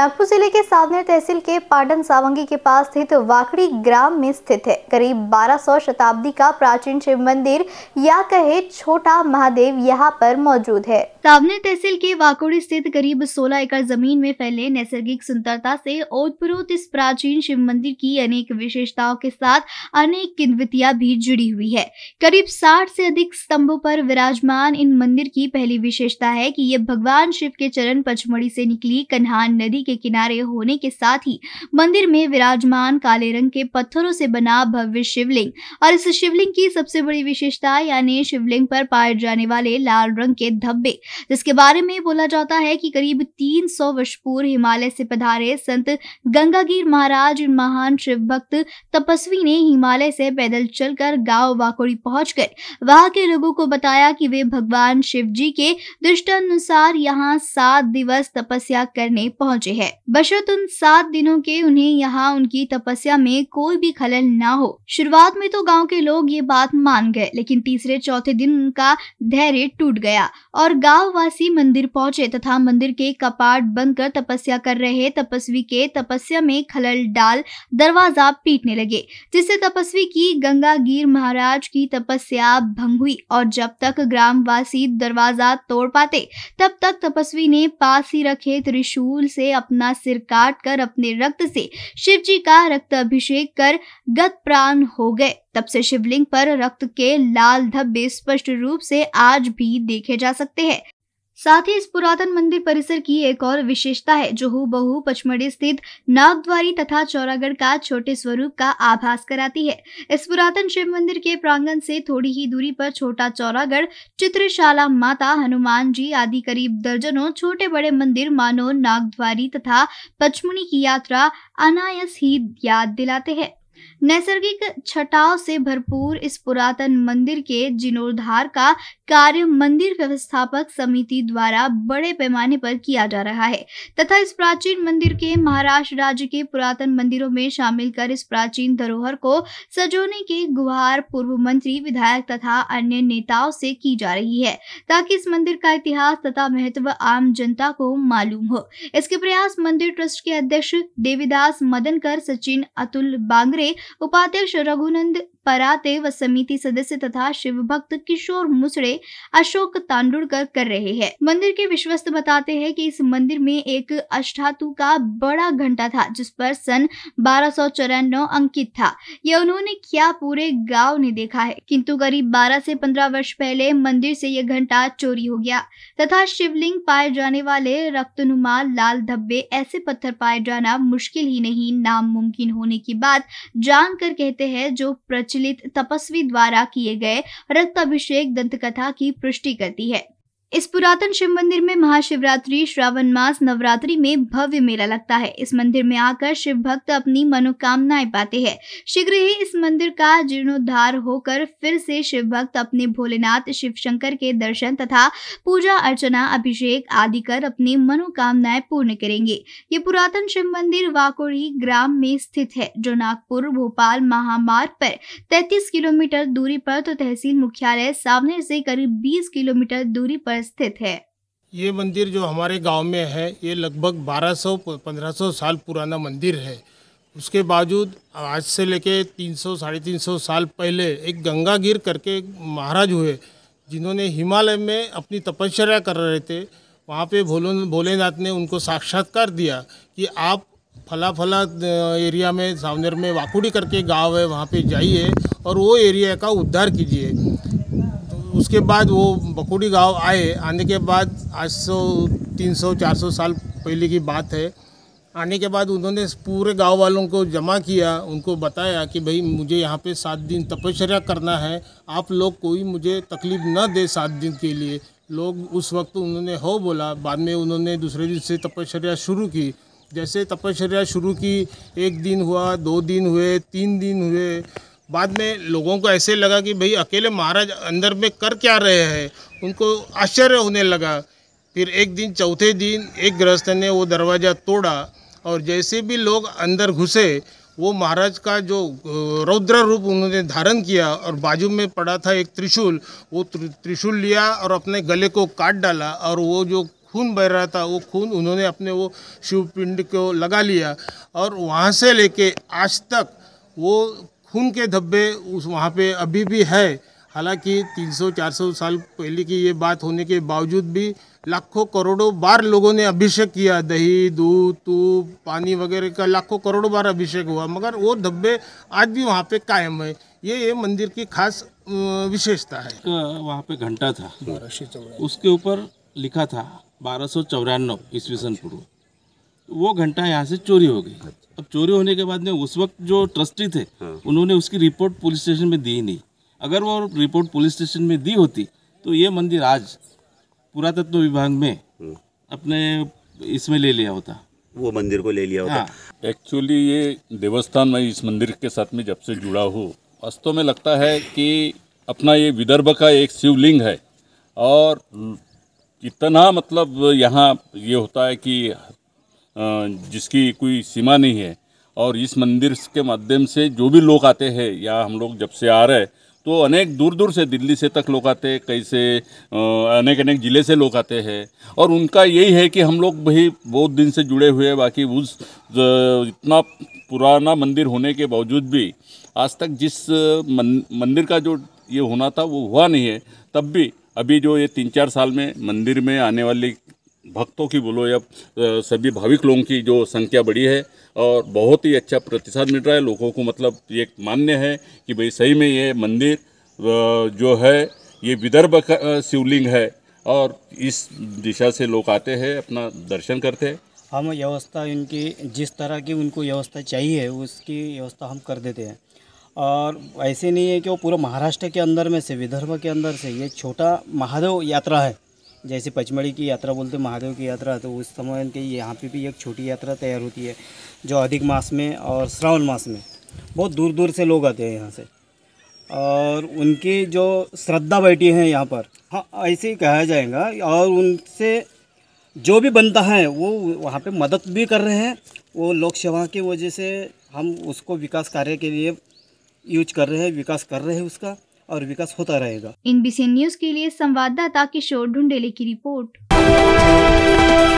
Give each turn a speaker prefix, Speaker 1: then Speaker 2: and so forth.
Speaker 1: नागपुर जिले के सावनेर तहसील के पाटन सावंगी के पास स्थित वाकड़ी ग्राम में स्थित है करीब 1200 शताब्दी का प्राचीन शिव मंदिर या कहे छोटा महादेव यहाँ पर मौजूद है सावनेर तहसील के वाकुड़ी स्थित करीब 16 एकड़ जमीन में फैले नैसर्गिक सुंदरता से ओतप्रोत इस प्राचीन शिव मंदिर की अनेक विशेषताओं के साथ अनेक किन्वितियाँ भी जुड़ी हुई है करीब साठ से अधिक स्तंभों पर विराजमान इन मंदिर की पहली विशेषता है की ये भगवान शिव के चरण पचमढ़ी से निकली कन्हान नदी के किनारे होने के साथ ही मंदिर में विराजमान काले रंग के पत्थरों से बना भव्य शिवलिंग और इस शिवलिंग की सबसे बड़ी विशेषता यानी शिवलिंग पर पाए जाने वाले लाल रंग के धब्बे जिसके बारे में बोला जाता है कि करीब 300 वर्ष पूर्व हिमालय से पधारे संत गंगागीर महाराज इन महान शिव भक्त तपस्वी ने हिमालय से पैदल चलकर गांव वाकोड़ी पहुंचकर वहां के लोगों को बताया कि वे भगवान शिव जी के दृष्टानुसार यहाँ सात दिवस तपस्या करने पहुंचे पहुंचे हैं बशर्त उन सात दिनों के उन्हें यहाँ उनकी तपस्या में कोई भी खलल ना हो शुरुआत में तो गांव के लोग ये बात मान गए लेकिन तीसरे चौथे दिन उनका धैर्य टूट गया और गाँव वासी मंदिर पहुंचे तथा मंदिर के कपाट बंद कर तपस्या कर रहे तपस्वी के तपस्या में खलल डाल दरवाजा पीटने लगे जिससे तपस्वी की गंगागीर महाराज की तपस्या भंग हुई और जब तक ग्रामवासी दरवाजा तोड़ पाते तब तक तपस्वी ने पास ही रखे त्रिशूल से अपना सिर काट कर अपने रक्त से शिव जी का रक्त अभिषेक कर गत प्राण हो गए तब से शिवलिंग पर रक्त के लाल धब्बे स्पष्ट रूप से आज भी देखे जा सकते हैं साथ ही इस पुरातन मंदिर परिसर की एक और विशेषता है जो हु बहु पचमढ़ी स्थित नागद्वारी तथा चौरागढ़ का छोटे स्वरूप का आभास कराती है इस पुरातन शिव मंदिर के प्रांगण से थोड़ी ही दूरी पर छोटा चौरागढ़ चित्रशाला माता हनुमान जी आदि करीब दर्जनों छोटे बड़े मंदिर मानो नागद्वारी तथा पचमुनी की यात्रा अनायस ही याद दिलाते हैं नैसर्गिक छटाव से भरपूर इस पुरातन मंदिर के जीर्णोद्धार का कार्य मंदिर व्यवस्थापक समिति द्वारा बड़े पैमाने पर किया जा रहा है तथा इस प्राचीन मंदिर के महाराष्ट्र राज्य के पुरातन मंदिरों में शामिल कर इस प्राचीन धरोहर को सजोने की गुहार पूर्व मंत्री विधायक तथा अन्य नेताओं से की जा रही है ताकि इस मंदिर का इतिहास तथा महत्व आम जनता को मालूम हो इसके प्रयास मंदिर ट्रस्ट के अध्यक्ष देवीदास मदनकर सचिन अतुल बांगरे उपाध्यक्ष रघुनंद पराते व समिति सदस्य तथा शिव भक्त किशोर मुसड़े अशोक तांडुड़कर कर रहे हैं मंदिर के विश्वस्त बताते हैं कि इस मंदिर में एक अष्टातु का बड़ा घंटा था जिस पर सन बारह अंकित था यह उन्होंने क्या पूरे गांव ने देखा है किंतु करीब 12 से 15 वर्ष पहले मंदिर से यह घंटा चोरी हो गया तथा शिवलिंग पाए जाने वाले रक्तनुमा लाल धब्बे ऐसे पत्थर पाए जाना मुश्किल ही नहीं नामुमकिन होने की बात जानकर कहते हैं जो प्रच प्रचलित तपस्वी द्वारा किए गए रक्त अभिषेक दंतकथा की पुष्टि करती है इस पुरातन शिव मंदिर में महाशिवरात्रि श्रावण मास नवरात्रि में भव्य मेला लगता है इस मंदिर में आकर शिव भक्त अपनी मनोकामनाएं पाते हैं शीघ्र ही इस मंदिर का जीर्णोद्धार होकर फिर से शिव भक्त अपने भोलेनाथ शिव शंकर के दर्शन तथा पूजा अर्चना अभिषेक आदि कर अपनी मनोकामनाएं पूर्ण करेंगे ये पुरातन शिव मंदिर वाकोड़ी ग्राम में स्थित है जो नागपुर भोपाल महामार्ग पर तैतीस किलोमीटर दूरी पर तो तहसील मुख्यालय सामने से करीब बीस किलोमीटर दूरी पर स्थित है
Speaker 2: ये मंदिर जो हमारे गांव में है ये लगभग 1200-1500 साल पुराना मंदिर है उसके बावजूद आज से लेके 300 साढ़े तीन साल पहले एक गंगागिर करके महाराज हुए जिन्होंने हिमालय में अपनी तपस्या कर रहे थे वहाँ पे भोलो भोलेनाथ ने उनको साक्षात्कार दिया कि आप फला फला एरिया में सावनेर में वाकुड़ी करके गांव है वहाँ पे जाइए और वो एरिया का उद्धार कीजिए उसके बाद वो बकुड़ी गांव आए आने के बाद आज सौ तीन सौ चार सौ साल पहले की बात है आने के बाद उन्होंने पूरे गांव वालों को जमा किया उनको बताया कि भाई मुझे यहाँ पे सात दिन तपश्चर्या करना है आप लोग कोई मुझे तकलीफ़ न दे सात दिन के लिए लोग उस वक्त उन्होंने हो बोला बाद में उन्होंने दूसरे दिन से तपश्चर्या शुरू की जैसे तपश्चर्या शुरू की एक दिन हुआ दो दिन हुए तीन दिन हुए बाद में लोगों को ऐसे लगा कि भाई अकेले महाराज अंदर में कर क्या रहे हैं उनको आश्चर्य होने लगा फिर एक दिन चौथे दिन एक गृहस्थ ने वो दरवाज़ा तोड़ा और जैसे भी लोग अंदर घुसे वो महाराज का जो रौद्र रूप उन्होंने धारण किया और बाजू में पड़ा था एक त्रिशूल वो त्रिशूल लिया और अपने गले को काट डाला और वो जो खून बह रहा था वो खून उन्होंने अपने वो शिवपिंड को लगा लिया और वहाँ से लेके आज तक वो खून के धब्बे उस वहाँ पे अभी भी है हालांकि 300-400 साल पहले की ये बात होने के बावजूद भी लाखों करोड़ों बार लोगों ने अभिषेक किया दही दूध तूप पानी वगैरह का लाखों करोड़ों बार अभिषेक हुआ मगर वो धब्बे आज भी वहाँ पे कायम है ये ये मंदिर की खास विशेषता है
Speaker 3: वहाँ पे घंटा था उसके ऊपर लिखा था बारह सौ चौरानवे ईस्वी सन पूर्व
Speaker 2: वो घंटा यहाँ से
Speaker 3: चोरी हो गई अच्छा। अब चोरी होने के बाद में उस वक्त जो ट्रस्टी थे हाँ। उन्होंने उसकी रिपोर्ट पुलिस स्टेशन में दी नहीं अगर वो रिपोर्ट पुलिस स्टेशन में दी होती तो ये मंदिर आज पुरातत्व विभाग में हम्म। अपने इसमें ले लिया होता वो मंदिर को ले लिया होता एक्चुअली हाँ। ये देवस्थान में इस मंदिर के साथ में जब से जुड़ा हूँ वास्तव में लगता है कि अपना ये विदर्भ का एक शिवलिंग है और इतना मतलब यहाँ ये होता है कि जिसकी कोई सीमा नहीं है और इस मंदिर के माध्यम से जो भी लोग आते हैं या हम लोग जब से आ रहे तो अनेक दूर दूर से दिल्ली से तक लोग आते हैं कई से अनेक अनेक ज़िले से लोग आते हैं और उनका यही है कि हम लोग भी बहुत दिन से जुड़े हुए बाकी उस इतना पुराना मंदिर होने के बावजूद भी आज तक जिस मंदिर का जो ये होना था वो हुआ नहीं है तब भी अभी जो ये तीन चार साल में मंदिर में आने वाली भक्तों की बोलो या सभी भाविक लोगों की जो संख्या बढ़ी है और बहुत ही अच्छा प्रतिसाद मिल रहा है लोगों को मतलब ये मान्य है कि भाई सही में ये मंदिर जो है ये विदर्भ का शिवलिंग है और इस दिशा से लोग आते हैं अपना दर्शन करते हैं
Speaker 2: हम व्यवस्था इनकी जिस तरह की उनको व्यवस्था चाहिए उसकी व्यवस्था हम कर देते हैं और ऐसे नहीं है कि वो पूरा महाराष्ट्र के अंदर में से विदर्भ के अंदर से ये छोटा महादेव यात्रा है जैसे पचमढ़ी की यात्रा बोलते महादेव की यात्रा तो उस समय के यहाँ पे भी एक छोटी यात्रा तैयार होती है जो अधिक मास में और श्रावण मास में बहुत दूर दूर से लोग आते हैं यहाँ से और उनकी जो श्रद्धा बैठी है यहाँ पर हाँ ऐसे ही कहा जाएगा और उनसे जो भी बनता है वो वहाँ पे मदद भी कर रहे हैं वो लोक सेवा की वजह से हम उसको विकास कार्य के लिए यूज कर रहे हैं विकास कर रहे हैं उसका और विकास होता रहेगा
Speaker 1: इन न्यूज के लिए संवाददाता किशोर ढुंडेले की रिपोर्ट